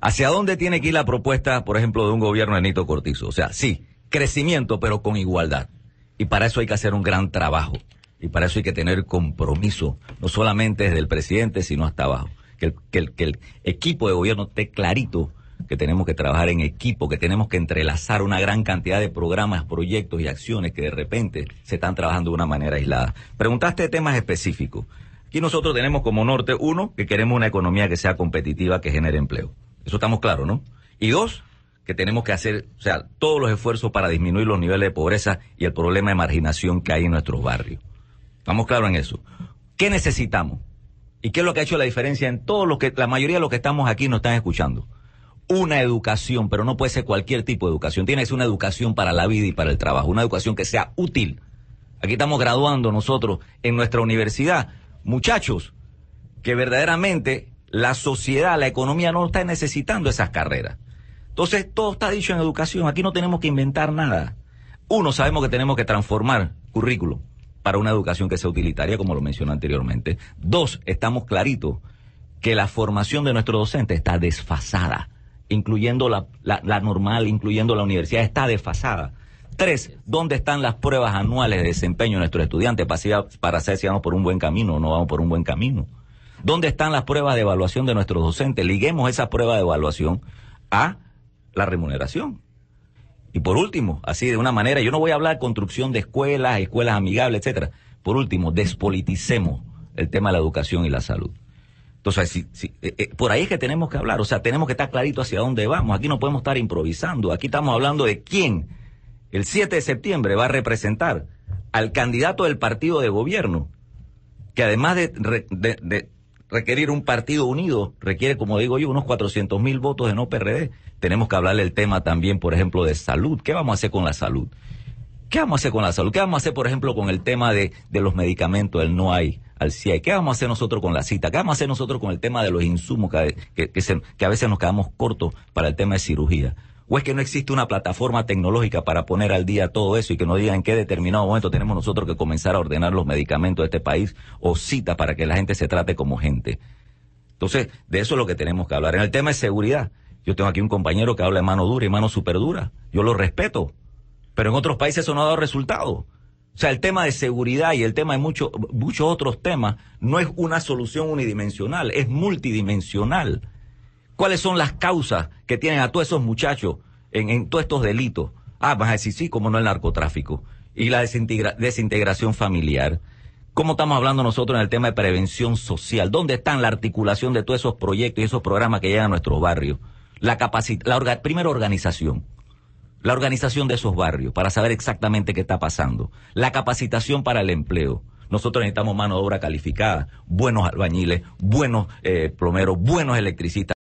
¿Hacia dónde tiene que ir la propuesta, por ejemplo, de un gobierno de Nito Cortizo? O sea, sí, crecimiento, pero con igualdad. Y para eso hay que hacer un gran trabajo. Y para eso hay que tener compromiso, no solamente desde el presidente, sino hasta abajo. Que el, equipo de gobierno esté clarito que tenemos que trabajar en equipo, que tenemos que entrelazar una gran cantidad de programas, proyectos y acciones que de repente se están trabajando de una manera aislada. Preguntaste temas específicos. Aquí nosotros tenemos como norte uno que queremos una economía que sea competitiva, que genere empleo. Eso estamos claros, ¿no? Y dos, que tenemos que hacer, o sea, todos los esfuerzos para disminuir los niveles de pobreza y el problema de marginación que hay en nuestros barrios. Estamos claros en eso. ¿Qué necesitamos? ¿Y qué es lo que ha hecho la diferencia en todos los que, la mayoría de los que estamos aquí nos están escuchando? Una educación, pero no puede ser cualquier tipo de educación. Tiene que ser una educación para la vida y para el trabajo, una educación que sea útil. Aquí estamos graduando nosotros en nuestra universidad, muchachos que verdaderamente la sociedad, la economía no está necesitando esas carreras. Entonces, todo está dicho en educación. Aquí no tenemos que inventar nada. Uno, sabemos que tenemos que transformar currículo para una educación que sea utilitaria, como lo mencioné anteriormente. Dos, estamos claritos que la formación de nuestro docente está desfasada, incluyendo la, normal, incluyendo la universidad, está desfasada. Tres, ¿dónde están las pruebas anuales de desempeño de nuestros estudiantes para, para saber si vamos por un buen camino o no vamos por un buen camino? ¿Dónde están las pruebas de evaluación de nuestros docentes? Liguemos esa prueba de evaluación a la remuneración. Y por último, así de una manera, yo no voy a hablar de construcción de escuelas, escuelas amigables, etcétera. Por último, despoliticemos el tema de la educación y la salud. Entonces, eh, eh, por ahí es que tenemos que hablar, o sea, tenemos que estar clarito hacia dónde vamos. Aquí no podemos estar improvisando, aquí estamos hablando de quién el 7 de septiembre va a representar al candidato del partido de gobierno, que además de requerir un partido unido, requiere, como digo yo, unos 400 mil votos en no Tenemos que hablarle el tema también, por ejemplo, de salud. ¿Qué vamos a hacer con la salud? ¿Qué vamos a hacer con la salud? ¿Qué vamos a hacer, por ejemplo, con el tema de, los medicamentos, el no hay, al sí ¿Qué vamos a hacer nosotros con la cita? ¿Qué vamos a hacer nosotros con el tema de los insumos que a veces nos quedamos cortos para el tema de cirugía? ¿O es que no existe una plataforma tecnológica para poner al día todo eso y que nos diga en qué determinado momento tenemos nosotros que comenzar a ordenar los medicamentos de este país o cita para que la gente se trate como gente? Entonces, de eso es lo que tenemos que hablar. En el tema de seguridad, yo tengo aquí un compañero que habla de mano dura y mano súper dura. Yo lo respeto. Pero en otros países eso no ha dado resultado. O sea, el tema de seguridad y el tema de muchos otros temas no es una solución unidimensional, es multidimensional. ¿Cuáles son las causas que tienen a todos esos muchachos en, todos estos delitos? Ah, vas a decir, sí, como no el narcotráfico. Y la desintegración familiar. ¿Cómo estamos hablando nosotros en el tema de prevención social? ¿Dónde está la articulación de todos esos proyectos y esos programas que llegan a nuestros barrios? La, la primera organización. La organización de esos barrios para saber exactamente qué está pasando. La capacitación para el empleo. Nosotros necesitamos mano de obra calificada, buenos albañiles, buenos eh, plomeros, buenos electricistas.